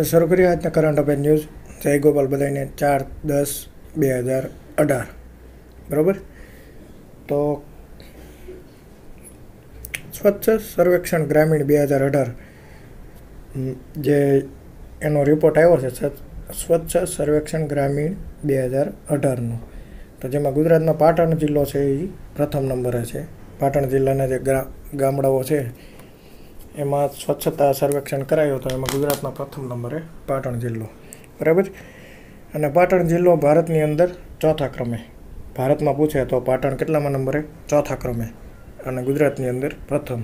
તો શરૂ કરીએ આજના કરંટ અફેર ન્યૂઝ જય ગોપાલ બધાઈને ચાર દસ બે હજાર અઢાર બરાબર તો સ્વચ્છ સર્વેક્ષણ ગ્રામીણ બે હજાર અઢાર જે એનો રિપોર્ટ આવ્યો છે સ્વચ્છ સર્વેક્ષણ ગ્રામીણ બે હજાર અઢારનો તો જેમાં ગુજરાતનો પાટણ જિલ્લો છે એ પ્રથમ નંબરે છે પાટણ જિલ્લાના જે ગ્રા ગામડાઓ છે એમાં સ્વચ્છતા સર્વેક્ષણ કરાયું હતું એમાં ગુજરાતના પ્રથમ નંબરે પાટણ જિલ્લો બરાબર અને પાટણ જિલ્લો ભારતની અંદર ચોથા ક્રમે ભારતમાં પૂછે તો પાટણ કેટલામાં નંબરે ચોથા ક્રમે અને ગુજરાતની અંદર પ્રથમ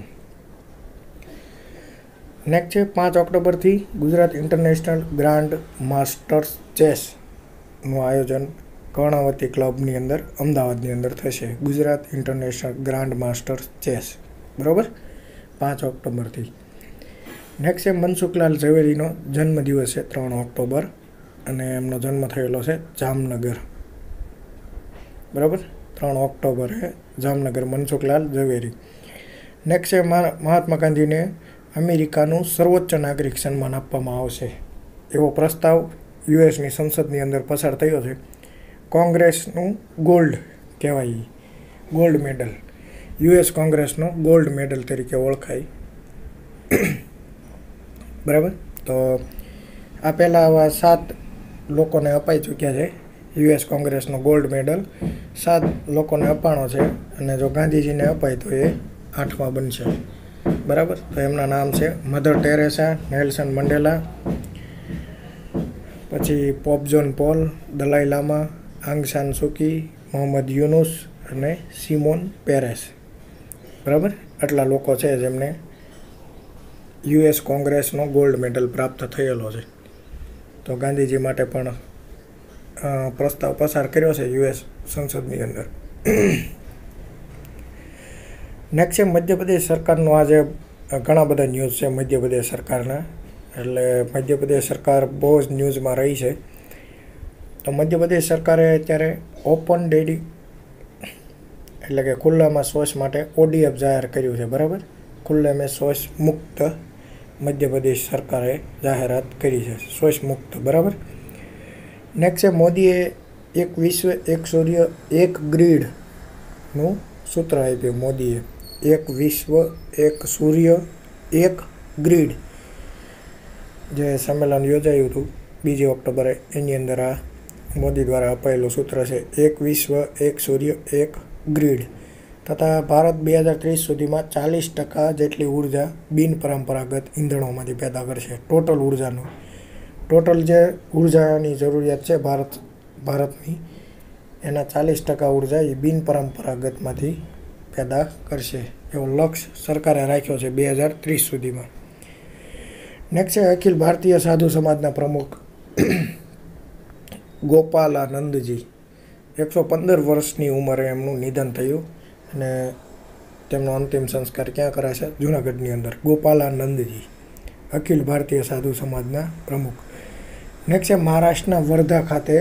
નેક્સ્ટ છે પાંચ ઓક્ટોબરથી ગુજરાત ઇન્ટરનેશનલ ગ્રાન્ડ માસ્ટર્સ ચેસનું આયોજન કર્ણાવતી ક્લબની અંદર અમદાવાદની અંદર થશે Gujarat international grand masters chess બરાબર પાંચ ઓક્ટોબરથી નેક્સ્ટ છે મનસુખલાલ ઝવેરીનો જન્મદિવસ છે ત્રણ ઓક્ટોબર અને એમનો જન્મ થયેલો છે જામનગર બરાબર ત્રણ ઓક્ટોબરે જામનગર મનસુખલાલ ઝવેરી નેક્સ્ટ છે મહાત્મા ગાંધીને અમેરિકાનું સર્વોચ્ચ નાગરિક સન્માન આપવામાં આવશે એવો પ્રસ્તાવ યુએસની સંસદની અંદર પસાર થયો છે કોંગ્રેસનું ગોલ્ડ કહેવાય ગોલ્ડ મેડલ યુએસ કોંગ્રેસનો ગોલ્ડ મેડલ તરીકે ઓળખાય બરાબર તો આ પહેલાં આવા સાત લોકોને અપાઈ ચૂક્યા છે યુએસ કોંગ્રેસનો ગોલ્ડ મેડલ સાત લોકોને અપાણો છે અને જો ગાંધીજીને અપાય તો એ આઠમા બનશે બરાબર તો એમના નામ છે મધર ટેરેસા નેલ્સન મંડેલા પછી Pope John Paul Dalai Lama Aung San Suu Kyi Muhammad Yunus અને સિમોન પેરેસ બરાબર આટલા લોકો છે જેમને યુએસ કોંગ્રેસનો ગોલ્ડ મેડલ પ્રાપ્ત થયેલો છે તો ગાંધીજી માટે પણ પ્રસ્તાવ પસાર કર્યો છે યુએસ સંસદની અંદર નેક્સ્ટ છે મધ્યપ્રદેશ સરકારનો આજે ઘણા બધા ન્યૂઝ છે મધ્યપ્રદેશ સરકારના એટલે મધ્યપ્રદેશ સરકાર બહુ જ ન્યૂઝમાં રહી છે તો મધ્યપ્રદેશ સરકારે અત્યારે ઓપન ડેડી એટલે કે ખુલ્લામાં શૌચ માટે ઓડીએફ જાહેર કર્યું છે બરાબર ખુલ્લે મેં શૌચ મુક્ત મધ્યપ્રદેશ સરકારે જાહેરાત કરી છે શૌચ મુક્ત બરાબર નેક્સ્ટ મોદીએ એક વિશ્વ એક સૂર્ય એક ગ્રીડનું સૂત્ર આપ્યું મોદીએ એક વિશ્વ એક સૂર્ય એક ગ્રીડ જે સંમેલન યોજાયું હતું બીજી ઓક્ટોબરે એની અંદર આ મોદી દ્વારા અપાયેલું સૂત્ર છે એક વિશ્વ એક સૂર્ય એક ગ્રીડ તથા ભારત બે હજાર ત્રીસ સુધીમાં ચાલીસ ટકા જેટલી ઉર્જા બિનપરંપરાગત ઈંધણોમાંથી પેદા કરશે ટોટલ ઉર્જાનું ટોટલ જે ઉર્જાની જરૂરિયાત છે ભારત ભારતની એના ચાલીસ ટકા ઉર્જા એ બિનપરંપરાગતમાંથી પેદા કરશે એવો લક્ષ્ય સરકારે રાખ્યો છે બે હજાર ત્રીસ સુધીમાં નેક્સ્ટ છે અખિલ ભારતીય સાધુ સમાજના પ્રમુખ ગોપાલાનંદજી એકસો પંદર વર્ષની ઉંમરે એમનું નિધન થયું અને તેમનો અંતિમ સંસ્કાર ક્યાં કરાશે જૂનાગઢની અંદર ગોપાલાનંદજી અખિલ ભારતીય સાધુ સમાજના પ્રમુખ નેક્સ્ટ છે મહારાષ્ટ્રના વર્ધા ખાતે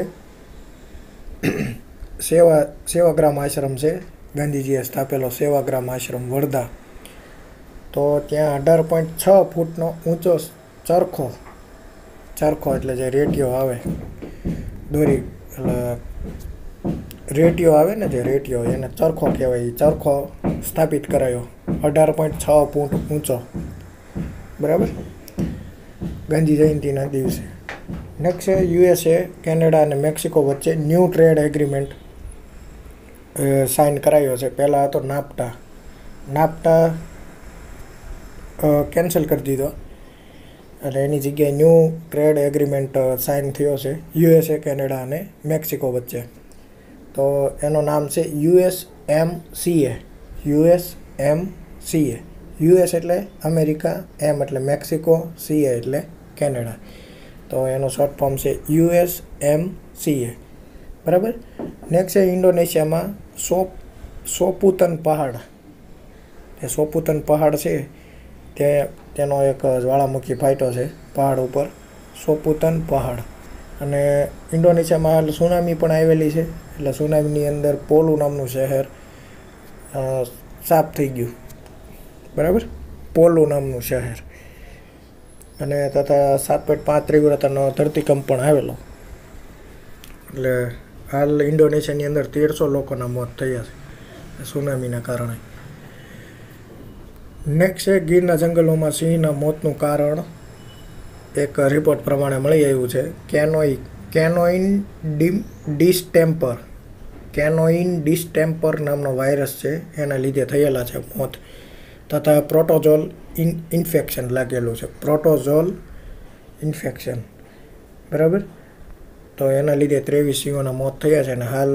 સેવા સેવાગ્રામ આશ્રમ છે ગાંધીજીએ સ્થાપેલો સેવાગ્રામ આશ્રમ વર્ધા તો ત્યાં અઢાર પોઈન્ટ છ ફૂટનો ઊંચો ચરખો ચરખો એટલે જે રેટિયો આવે દોરી એટલે રેટિયો આવે ને જે રેટિયો એને ચરખો કહેવાય ચરખો સ્થાપિત કરાયો અઢાર પોઈન્ટ છ ફૂટ ઊંચો બરાબર ગાંધી જયંતિના દિવસે નેક્સ્ટ છે યુએસએ કેનેડા અને મેક્સિકો વચ્ચે ન્યૂ ટ્રેડ એગ્રીમેન્ટ સાઇન કરાયો છે પહેલાં હતો નાપટા નાપટા કેન્સલ કરી દીધો એટલે એની જગ્યાએ ન્યૂ ટ્રેડ એગ્રીમેન્ટ સાઇન થયો છે યુએસએ કેનેડા અને મેક્સિકો વચ્ચે તો એનું નામ છે US M C A US M C A US એટલે અમેરિકા એમ એટલે મેક્સિકો સી એ એટલે કેનેડા તો એનું શોર્ટ ફોર્મ છે યુએસ એમ સી એ બરાબર નેક્સ્ટ છે ઇન્ડોનેશિયામાં સોપ સોપુતન પહાડ એ સોપુતન પહાડ છે તે તેનો એક જ્વાળામુખી ફાટો છે પહાડ ઉપર સોપુતન પહાડ અને ઇન્ડોનેશિયામાં સુનામી પણ આવેલી છે એટલે સુનામીની અંદર પોલું નામનું શહેર સાફ થઈ ગયું બરાબર પોલુ નામનું શહેર અને તથા સાત પોઈન્ટ પાંચ ત્રિગુરાતાનો ધરતીકંપ પણ આવેલો એટલે હાલ ઇન્ડોનેશિયાની અંદર તેરસો લોકોના મોત થયા છે સુનામીના કારણે નેક્સ્ટ છે ગીરના જંગલોમાં સિંહના મોતનું કારણ એક રિપોર્ટ પ્રમાણે મળી આવ્યું છે કેનોઈ કેનોઇન ડીમ ડિસ્ટેમ્પર કેનોઇન ડિસ્ટેમ્પર નામનો વાયરસ છે એના લીધે થયેલા છે મોત તથા પ્રોટોઝોલ ઇન ઇન્ફેક્શન લાગેલું છે પ્રોટોઝોલ ઇન્ફેક્શન બરાબર તો એના લીધે ત્રેવીસ સિંહોના મોત થયા છે અને હાલ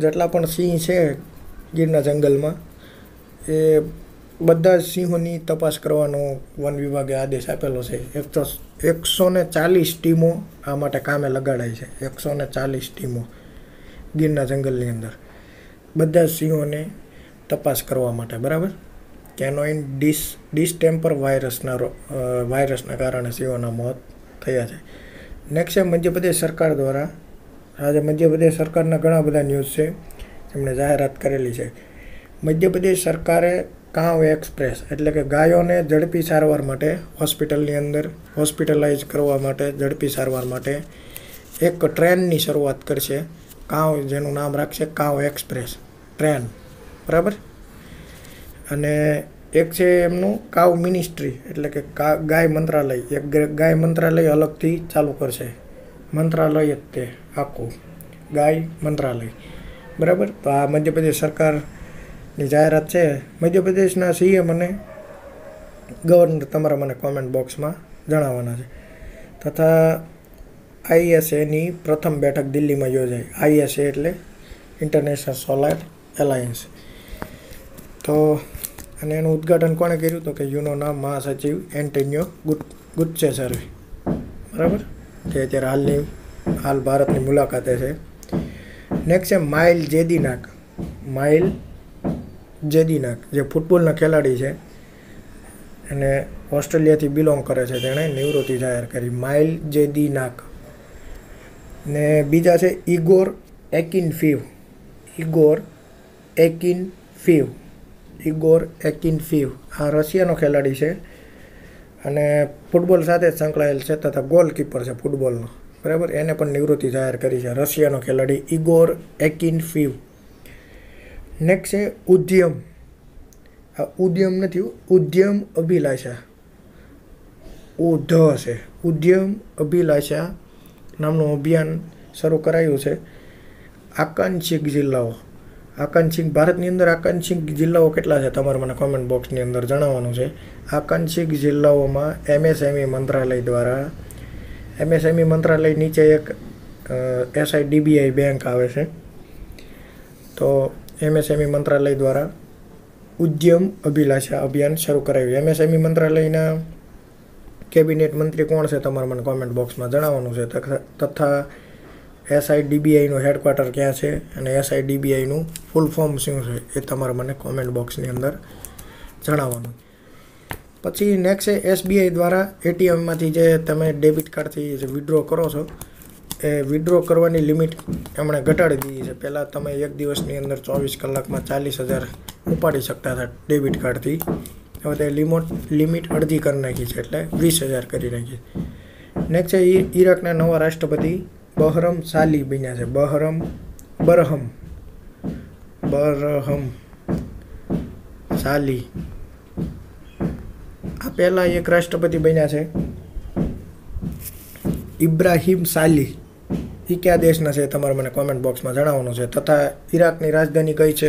જેટલા પણ સિંહ છે ગીરના જંગલમાં એ બધા જ સિંહોની તપાસ કરવાનો વન વિભાગે આદેશ આપેલો છે એકસો એકસો ને ચાલીસ ટીમો આ માટે કામે લગાડાય છે એકસો ને ચાલીસ ટીમો ગીરના જંગલની અંદર બધા સિંહોને તપાસ કરવા માટે બરાબર કેનોઇન ડિસ ડિસ્ટેમ્પર વાયરસના વાયરસના કારણે સિંહોના મોત થયા છે નેક્સ્ટ છે મધ્યપ્રદેશ સરકાર દ્વારા આજે મધ્યપ્રદેશ સરકારના ઘણા બધા ન્યૂઝ છે એમણે જાહેરાત કરેલી છે મધ્યપ્રદેશ સરકારે કાંવ એક્સપ્રેસ એટલે કે ગાયોને ઝડપી સારવાર માટે હોસ્પિટલની અંદર હોસ્પિટલાઇઝ કરવા માટે ઝડપી સારવાર માટે એક ટ્રેનની શરૂઆત કરશે કાંવ જેનું નામ રાખશે કાંવ એક્સપ્રેસ ટ્રેન બરાબર અને એક છે એમનું કાવ મિનિસ્ટ્રી એટલે કે ગાય મંત્રાલય એક ગાય મંત્રાલય અલગથી ચાલુ કરશે મંત્રાલય જ તે આખું ગાય મંત્રાલય બરાબર તો આ મધ્યપ્રદેશ સરકાર ની જાહેરાત છે મધ્યપ્રદેશના સીએમ અને ગવર્નર તમારા મને કોમેન્ટ બોક્સમાં જણાવવાના છે તથા આઈએસએની પ્રથમ બેઠક દિલ્હીમાં યોજાઈ આઈએસએ એટલે ઇન્ટરનેશનલ સોલાર એલાયન્સ તો અને એનું ઉદ્ઘાટન કોણે કર્યું તો કે યુનોના મહાસચિવ એન્ટોનિયો ગુટ ગુચ્ચે સરે બરાબર જે અત્યારે હાલની હાલ ભારતની મુલાકાતે છે નેક્સ્ટ છે માઇલ જેદીનાક માઇલ જેદીના જે ફૂટબોલના ખેલાડી છે અને ઓસ્ટ્રેલિયાથી બિલોંગ કરે છે તેણે નિવૃત્તિ જાહેર કરી માઇલ જેદી નાક ને બીજા છે Igor Akinfeev Igor Akinfeev Igor Akinfeev આ રશિયાનો ખેલાડી છે અને ફૂટબોલ સાથે જ સંકળાયેલ છે તથા ગોલકીપર છે ફૂટબોલનો બરાબર એને પણ નિવૃત્તિ જાહેર કરી છે રશિયાનો ખેલાડી ઇગોર એકિન ફીવ નેક્સ્ટ છે ઉદ્યમ આ ઉદ્યમ નથી ઉદ્યમ અભિલાષા ઉ ધ છે ઉદ્યમ અભિલાષા નામનું અભિયાન શરૂ કરાયું છે આકાંક્ષિક જિલ્લાઓ આકાંક્ષિક ભારતની અંદર આકાંક્ષિક જિલ્લાઓ કેટલા છે તમારે મને કોમેન્ટ બોક્સની અંદર જણાવવાનું છે આકાંક્ષિક જિલ્લાઓમાં એમએસએમઈ e મંત્રાલય દ્વારા એમએસએમઈ e મંત્રાલય નીચે એક એસઆઈડીબીઆઈ બેંક આવે છે તો એમએસએમઈ e મંત્રાલય દ્વારા ઉદ્યમ અભિલાષા અભિયાન શરૂ કરાયું એમએસએમઈ e મંત્રાલયના કેબિનેટ મંત્રી કોણ છે તમારે મને કોમેન્ટ બોક્સમાં જણાવવાનું છે તથા એસઆઈડીબીઆઈનું હેડક્વાર્ટર ક્યાં છે અને એસઆઈડીબીઆઈનું ફૂલ ફોર્મ શું છે એ તમારે મને કોમેન્ટ બોક્સની અંદર જણાવવાનું પછી નેક્સ્ટ છે એસબીઆઈ દ્વારા એટીએમમાંથી જે તમે ડેબિટ કાર્ડથી જે વિડ્રો કરો છો એ વિડ્રો કરવાની લિમિટ એમણે ઘટાડી દીધી છે પહેલાં તમે એક દિવસની અંદર ચોવીસ કલાકમાં ચાલીસ હજાર ઉપાડી શકતા હતા ડેબિટ કાર્ડથી હવે તે લિમોટ લિમિટ અડધી કરી નાખી છે એટલે વીસ હજાર કરી નાખી નેક્સ્ટ છે ઈરાકના નવા રાષ્ટ્રપતિ બહરમ સાલી બન્યા છે બહરમ બરહમ બરહમ સાલી આ પહેલાં એક રાષ્ટ્રપતિ બન્યા છે ઇબ્રાહિમ સાલી એ કયા દેશના છે એ તમારે મને કોમેન્ટ બોક્સમાં જણાવવાનું છે તથા ઈરાકની રાજધાની કઈ છે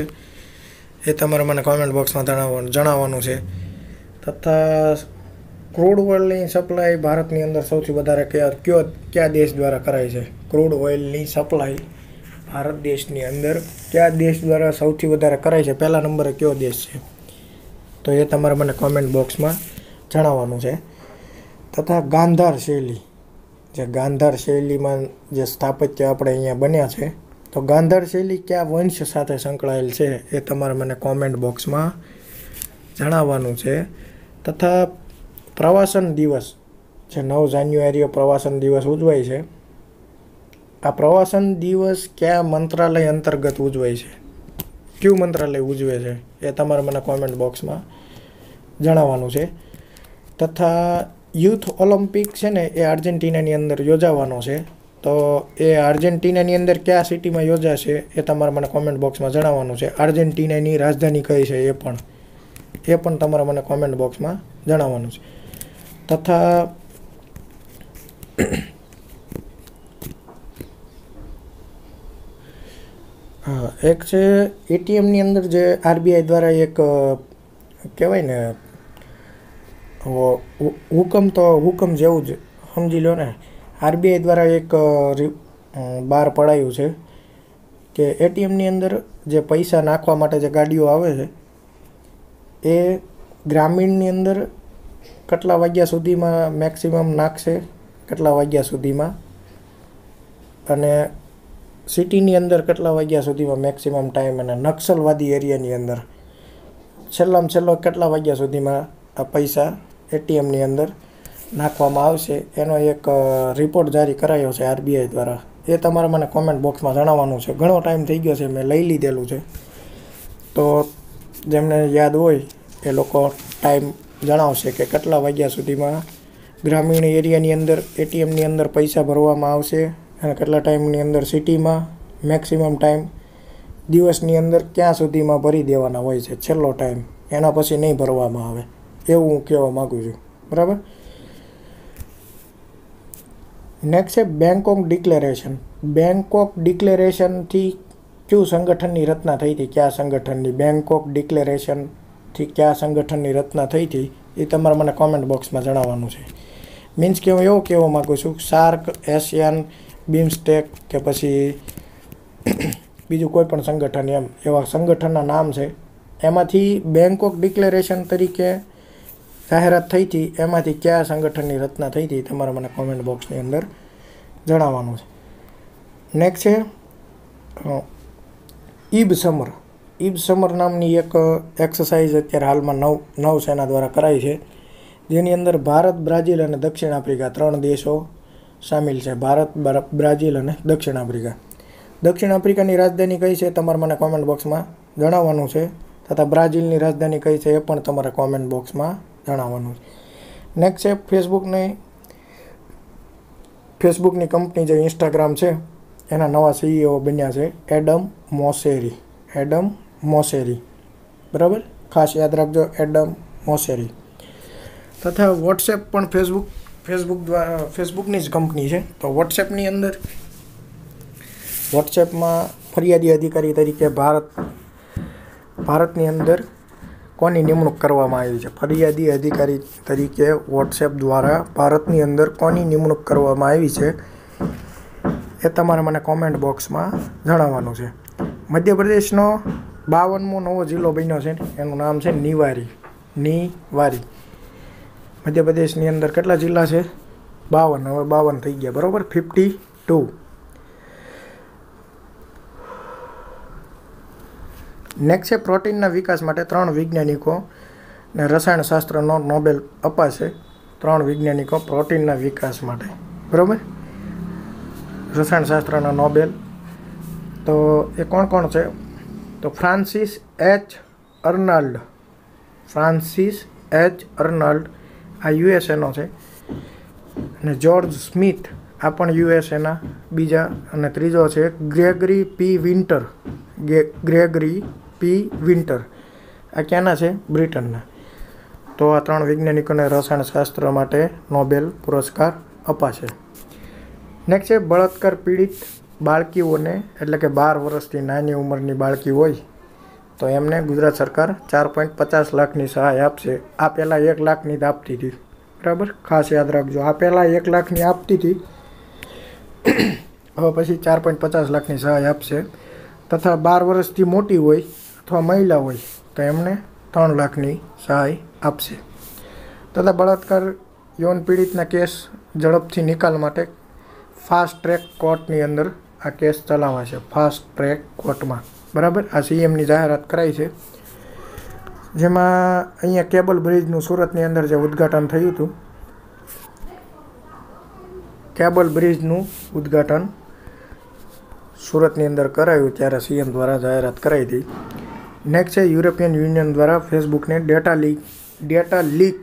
એ તમારે મને કોમેન્ટ બોક્સમાં જણાવવાનું જણાવવાનું છે તથા ક્રૂડ ઓઇલની સપ્લાય ભારતની અંદર સૌથી વધારે કયા કયો કયા દેશ દ્વારા કરાય છે ક્રૂડ ઓઇલની સપ્લાય ભારત દેશની અંદર કયા દેશ દ્વારા સૌથી વધારે કરાય છે પહેલા નંબરે કયો દેશ છે તો એ તમારે મને કોમેન્ટ બોક્સમાં જણાવવાનું છે તથા ગાંધાર શૈલી જે ગાંધાર શૈલીમાં જે સ્થાપત્ય આપણે અહીંયા બન્યા છે તો ગાંધાર શૈલી કયા વંશ સાથે સંકળાયેલ છે એ તમારે મને કોમેન્ટ બોક્સમાં જણાવવાનું છે તથા પ્રવાસન દિવસ જે નવ જાન્યુઆરીએ પ્રવાસન દિવસ ઉજવાય છે આ પ્રવાસન દિવસ કયા મંત્રાલય અંતર્ગત ઉજવાય છે કયું મંત્રાલય ઉજવે છે એ તમારે મને કોમેન્ટ બોક્સમાં જણાવવાનું છે તથા યુથ ઓલિમ્પિક છે ને એ આર્જેન્ટિનાની અંદર યોજાવાનો છે તો એ આર્જેન્ટિનાની અંદર કયા સિટીમાં યોજાશે એ તમારે મને કોમેન્ટ બોક્સમાં જણાવવાનું છે આર્જેન્ટિનાની રાજધાની કઈ છે એ પણ એ પણ તમારે મને કોમેન્ટ બોક્સમાં જણાવવાનું છે તથા હા એક છે એટીએમની અંદર જે આરબીઆઈ દ્વારા એક કહેવાય ને હુકમ તો હુકમ જેવું જ સમજી લો ને આરબીઆઈ દ્વારા એક બહાર પડાયું છે કે એટીએમની અંદર જે પૈસા નાખવા માટે જે ગાડીઓ આવે છે એ ગ્રામીણની અંદર કેટલા વાગ્યા સુધીમાં મેક્સિમમ નાખશે કેટલા વાગ્યા સુધીમાં અને સિટીની અંદર કેટલા વાગ્યા સુધીમાં મેક્સિમમ ટાઈમ અને નક્સલવાદી એરિયાની અંદર છેલ્લામાં છેલ્લો કેટલા વાગ્યા સુધીમાં આ પૈસા એટીએમની અંદર નાખવામાં આવશે એનો એક રિપોર્ટ જારી કરાયો છે આરબીઆઈ દ્વારા એ તમારે મને કોમેન્ટ બોક્સમાં જણાવવાનું છે ઘણો ટાઈમ થઈ ગયો છે મેં લઈ લીધેલું છે તો જેમને યાદ હોય એ લોકો ટાઈમ જણાવશે કે કેટલા વાગ્યા સુધીમાં ગ્રામીણ એરિયાની અંદર એટીએમની અંદર પૈસા ભરવામાં આવશે અને કેટલા ટાઈમની અંદર સિટીમાં મેક્સિમમ ટાઈમ દિવસની અંદર ક્યાં સુધીમાં ભરી દેવાના હોય છે છેલ્લો ટાઈમ એના પછી નહીં ભરવામાં આવે એવું હું કહેવા માગું છું બરાબર નેક્સ્ટ છે બેંકોક ડિક્લેરેશન બેંકોક ડિક્લેરેશનથી કયું સંગઠનની રચના થઈ હતી કયા સંગઠનની બેંકોક ડિક્લેરેશનથી કયા સંગઠનની રચના થઈ હતી એ તમારે મને કોમેન્ટ બોક્સમાં જણાવવાનું છે મીન્સ કે હું એવું કહેવા માગું છું સાર્ક એશિયન બીમસ્ટેક કે પછી બીજું કોઈ પણ સંગઠન એમ એવા સંગઠનના નામ છે એમાંથી બેંકોક ડિક્લેરેશન તરીકે જાહેરાત થઈ હતી એમાંથી કયા સંગઠનની રચના થઈ હતી તમારે મને કોમેન્ટ બોક્સની અંદર જણાવવાનું છે નેક્સ્ટ છે ઈબ સમર ઈબ સમર નામની એક એક્સરસાઇઝ અત્યારે હાલમાં નવ નવસેના દ્વારા કરાઈ છે જેની અંદર ભારત બ્રાઝિલ અને દક્ષિણ આફ્રિકા ત્રણ દેશો સામેલ છે ભારત બ્રાઝિલ અને દક્ષિણ આફ્રિકા દક્ષિણ આફ્રિકાની રાજધાની કઈ છે તમારે મને કોમેન્ટ બોક્સમાં જણાવવાનું છે તથા બ્રાઝિલની રાજધાની કઈ છે એ પણ તમારા કોમેન્ટ બોક્સમાં જણાવવાનું છે નેક્સ્ટ છે ફેસબુકની ફેસબુકની કંપની જે ઇન્સ્ટાગ્રામ છે એના નવા સીઈઓ બન્યા છે એડમ મોસેરી એડમ મોસેરી બરાબર ખાસ યાદ રાખજો એડમ મોસેરી તથા વોટ્સએપ પણ ફેસબુક ફેસબુક દ્વારા ફેસબુકની જ કંપની છે તો વોટ્સએપની અંદર વોટ્સએપમાં ફરિયાદી અધિકારી તરીકે ભારત ભારતની અંદર કોની નિમણૂક કરવામાં આવી છે ફરિયાદી અધિકારી તરીકે વોટ્સએપ દ્વારા ભારતની અંદર કોની નિમણૂક કરવામાં આવી છે એ તમારે મને કોમેન્ટ બોક્સમાં જણાવવાનું છે મધ્યપ્રદેશનો બાવનમો નવો જિલ્લો બન્યો છે એનું નામ છે નિવારી નિવારી મધ્યપ્રદેશની અંદર કેટલા જિલ્લા છે બાવન હવે બાવન થઈ ગયા બરાબર ફિફ્ટી ટુ નેક્સ્ટ છે પ્રોટીનના વિકાસ માટે ત્રણ વૈજ્ઞાનિકો ને રસાયણશાસ્ત્રનો નોબેલ અપાશે ત્રણ વૈજ્ઞાનિકો પ્રોટીનના વિકાસ માટે બરાબર રસાયણશાસ્ત્રનો નોબેલ તો એ કોણ કોણ છે તો Frances H Arnold Frances H Arnold આ યુએસએનો છે અને જ્યોર્જ સ્મિથ આ પણ યુએસએના બીજા અને ત્રીજો છે Gregory P Winter Gregory P Winter આ ક્યાંના છે બ્રિટનના તો આ ત્રણ વૈજ્ઞાનિકોને રસાયણશાસ્ત્ર માટે નોબેલ પુરસ્કાર અપાશે નેક્સ્ટ છે બળાત્કાર પીડિત બાળકીઓને એટલે કે બાર વર્ષથી નાની ઉંમરની બાળકી હોય તો એમને ગુજરાત સરકાર ચાર પોઈન્ટ પચાસ લાખની સહાય આપશે આ પહેલાં એક લાખની જ આપતી હતી બરાબર ખાસ યાદ રાખજો આ પહેલાં એક લાખની આપતી હતી હવે પછી ચાર પોઈન્ટ પચાસ લાખની સહાય આપશે તથા બાર વર્ષથી મોટી હોય અથવા મહિલા હોય તો એમને ત્રણ લાખની સહાય આપશે તથા બળાત્કાર યૌન પીડિતના કેસ ઝડપથી નિકાલ માટે ફાસ્ટ ટ્રેક કોર્ટની અંદર આ કેસ ચલાવાશે ફાસ્ટ ટ્રેક કોર્ટમાં બરાબર આ સીએમની જાહેરાત કરાઈ છે જેમાં અહીંયા કેબલ બ્રિજનું સુરતની અંદર જે ઉદ્ઘાટન થયું હતું કેબલ બ્રિજનું ઉદ્ઘાટન સુરતની અંદર કરાયું ત્યારે સીએમ દ્વારા જાહેરાત કરાવી હતી નેક્સ્ટ છે યુરોપિયન યુનિયન દ્વારા ફેસબુકને data leak data leak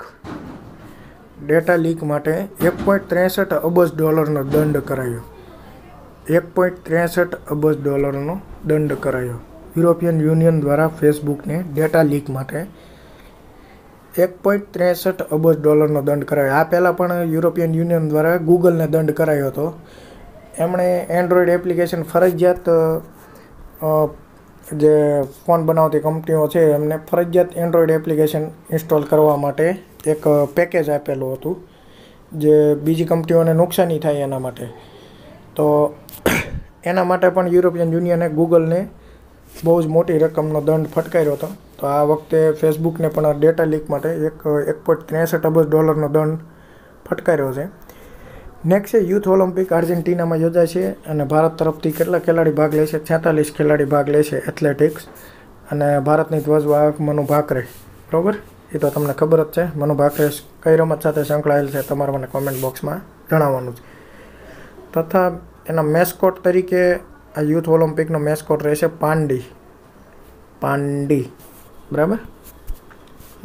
data leak માટે એક પોઈન્ટ ત્રેસઠ અબજ ડોલરનો દંડ કરાયો એક પોઈન્ટ ત્રેસઠ અબજ ડોલરનો દંડ કરાયો યુરોપિયન યુનિયન દ્વારા ફેસબુકને ડેટા લીક માટે એક પોઈન્ટ ત્રેસઠ અબજ ડોલરનો દંડ કરાયો આ પહેલાં પણ યુરોપિયન યુનિયન દ્વારા ગૂગલને દંડ કરાયો હતો એમણે એન્ડ્રોઈડ એપ્લિકેશન ફરજિયાત જે ફોન બનાવતી કંપનીઓ છે એમને ફરજિયાત એન્ડ્રોઈડ એપ્લિકેશન ઇન્સ્ટોલ કરવા માટે એક પેકેજ આપેલું હતું જે બીજી કંપનીઓને નુકસાની થાય એના માટે તો એના માટે પણ યુરોપિયન યુનિયને ગૂગલને બહુ જ મોટી રકમનો દંડ ફટકાર્યો હતો તો આ વખતે ફેસબુકને પણ ડેટા લીક માટે એક એક પોઈન્ટ ત્રેસઠ અબજ ડોલરનો દંડ ફટકાર્યો છે નેક્સ્ટ છે યુથ ઓલિમ્પિક આર્જેન્ટિનામાં યોજાશે અને ભારત તરફથી કેટલા ખેલાડી ભાગ લેશે છેતાલીસ ખેલાડી ભાગ લેશે એથ્લેટિક્સ અને ભારતની ધ્વજવાહક મનુ ભાકરે બરાબર એ તો તમને ખબર જ છે મનુ ભાકરે કઈ રમત સાથે સંકળાયેલ છે તમારે મને કોમેન્ટ બોક્સમાં જણાવવાનું છે તથા એના મેસ્કોટ તરીકે આ યુથ ઓલિમ્પિકનો મેસ્કોટ રહેશે પાંડી પાંડી બરાબર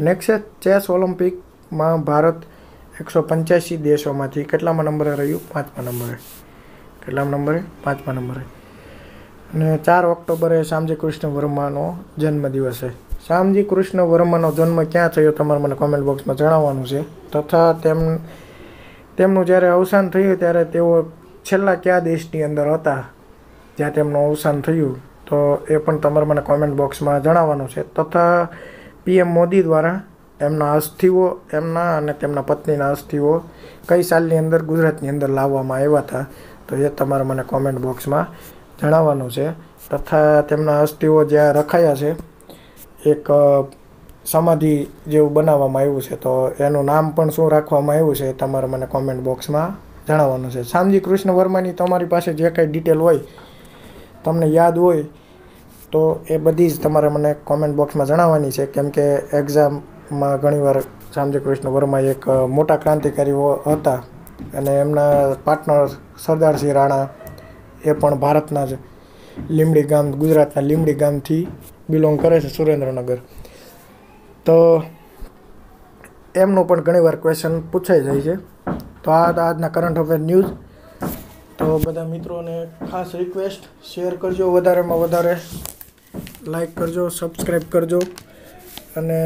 નેક્સ્ટ ચેસ ઓલિમ્પિકમાં ભારત એકસો પંચ્યાસી દેશોમાંથી કેટલામાં નંબરે રહ્યું પાંચમા નંબરે કેટલામાં નંબરે પાંચમા નંબરે અને ચાર ઓક્ટોબરે શામજી કૃષ્ણ વર્માનો જન્મદિવસ છે શામજી કૃષ્ણ વર્માનો જન્મ ક્યાં થયો તમારે મને કોમેન્ટ બોક્સમાં જણાવવાનું છે તથા તેમ તેમનું જ્યારે અવસાન થયું ત્યારે તેઓ છેલ્લા કયા દેશની અંદર હતા જ્યાં તેમનું અવસાન થયું તો એ પણ તમારે મને કોમેન્ટ બોક્સમાં જણાવવાનું છે તથા પીએમ મોદી દ્વારા એમના અસ્થિઓ એમના અને તેમના પત્નીના અસ્થિઓ કઈ સાલની અંદર ગુજરાતની અંદર લાવવામાં આવ્યા હતા તો એ તમારે મને કોમેન્ટ બોક્સમાં જણાવવાનું છે તથા તેમના અસ્થિઓ જ્યાં રખાયા છે એક સમાધિ જેવું બનાવવામાં આવ્યું છે તો એનું નામ પણ શું રાખવામાં આવ્યું છે તમારે મને કોમેન્ટ બોક્સમાં જણાવવાનું છે શામજી કૃષ્ણ વર્માની તમારી પાસે જે કાંઈ ડિટેલ હોય તમને યાદ હોય તો એ બધી જ તમારે મને કોમેન્ટ બોક્સમાં જણાવવાની છે કેમ કે એક્ઝામ માં ઘણીવાર શ્યામજી કૃષ્ણ વર્મા એક મોટા ક્રાંતિકારીઓ હતા અને એમના પાર્ટનર સરદારસિંહ રાણા એ પણ ભારતના જ લીમડી ગામ ગુજરાતના લીમડી ગામથી બિલોંગ કરે છે સુરેન્દ્રનગર તો એમનું પણ ઘણીવાર ક્વેશ્ચન પૂછાઈ જાય છે તો આ હતા આજના કરંટ અફેર ન્યૂઝ તો બધા મિત્રોને ખાસ રિક્વેસ્ટ શેર કરજો વધારેમાં વધારે લાઈક કરજો સબસ્ક્રાઈબ કરજો અને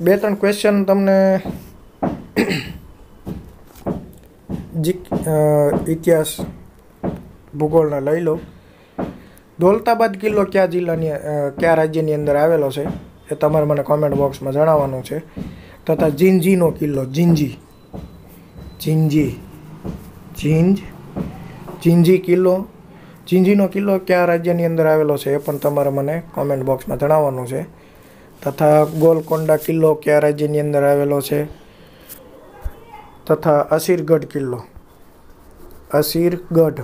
બે ત્રણ ક્વેશ્ચન તમને જી ઇતિહાસ ભૂગોળને લઈ લો દોલતાબાદ કિલ્લો કયા જિલ્લાની કયા રાજ્યની અંદર આવેલો છે એ તમારે મને કોમેન્ટ બોક્સમાં જણાવવાનું છે તથા જિંજીનો કિલ્લો જિંજી જિંજી જિંજ જિંજી કિલ્લો જિંજીનો કિલ્લો કયા રાજ્યની અંદર આવેલો છે એ પણ તમારે મને કોમેન્ટ બોક્સમાં જણાવવાનું છે તથા ગોલકોંડા કિલ્લો કયા રાજ્યની અંદર આવેલો છે તથા અસીરગઢ કિલ્લો અસીરગઢ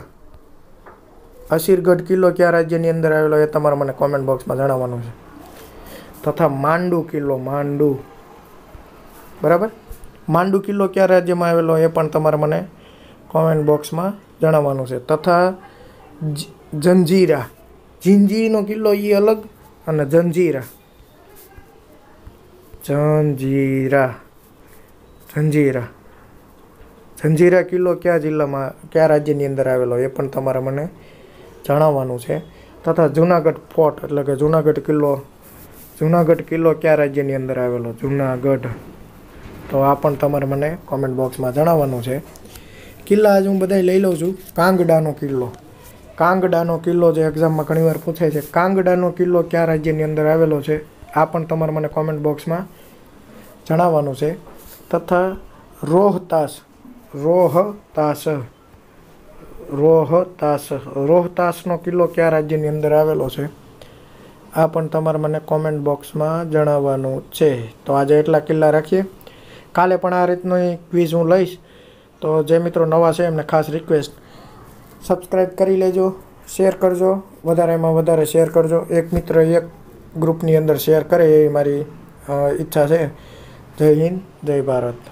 અસીરગઢ કિલ્લો કયા રાજ્યની અંદર આવેલો એ તમારે મને કોમેન્ટ બોક્સમાં જણાવવાનું છે તથા માંડુ કિલ્લો માંડુ બરાબર માંડુ કિલ્લો કયા રાજ્યમાં આવેલો એ પણ તમારે મને કોમેન્ટ બોક્સમાં જણાવવાનું છે તથા જંજીરા જિંજીનો કિલ્લો એ અલગ અને જંજીરા જંજીરા જંજીરા જંજીરા કિલ્લો કયા જિલ્લામાં કયા રાજ્યની અંદર આવેલો એ પણ તમારે મને જણાવવાનું છે તથા જુનાગઢ ફોર્ટ એટલે કે જુનાગઢ કિલ્લો જુનાગઢ કિલ્લો કયા રાજ્યની અંદર આવેલો જુનાગઢ તો આ પણ તમારે મને કોમેન્ટ બોક્સમાં જણાવવાનું છે કિલ્લા આજે હું બધાય લઈ લઉં છું કાંગડાનો કિલ્લો કાંગડાનો કિલ્લો જે એક્ઝામમાં ઘણીવાર પૂછાય છે કાંગડાનો કિલ્લો કયા રાજ્યની અંદર આવેલો છે આ પણ તમારે મને કોમેન્ટ બોક્સમાં જણાવવાનું છે તથા રોહતાસ રોહતાસ રોહતાસ રોહતાસનો કિલ્લો કયા રાજ્યની અંદર આવેલો છે આ પણ તમારે મને કોમેન્ટ બોક્સમાં જણાવવાનું છે તો આજે એટલા કિલ્લા રાખીએ કાલે પણ આ રીતની ક્વિઝ હું લઈશ તો જે મિત્રો નવા છે એમને ખાસ રિક્વેસ્ટ સબસ્ક્રાઈબ કરી લેજો શેર કરજો વધારેમાં વધારે શેર કરજો એક મિત્ર એક ગ્રુપની અંદર શેર કરે એવી મારી ઈચ્છા છે જય હિન્દ જય ભારત